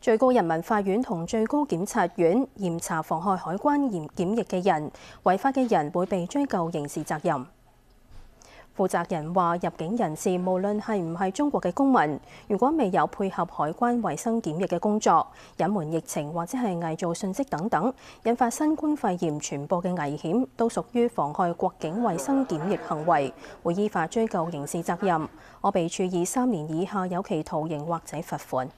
最高人民法院同最高檢察院嚴查妨害海關严檢疫嘅人，違法嘅人會被追究刑事責任。負責人話：入境人士無論係唔係中國嘅公民，如果未有配合海關衛生檢疫嘅工作，隱瞞疫情或者係偽造信息等等，引發新冠肺炎傳播嘅危險，都屬於妨害國境衛生檢疫行為，會依法追究刑事責任。我被處以三年以下有期徒刑或者罰款。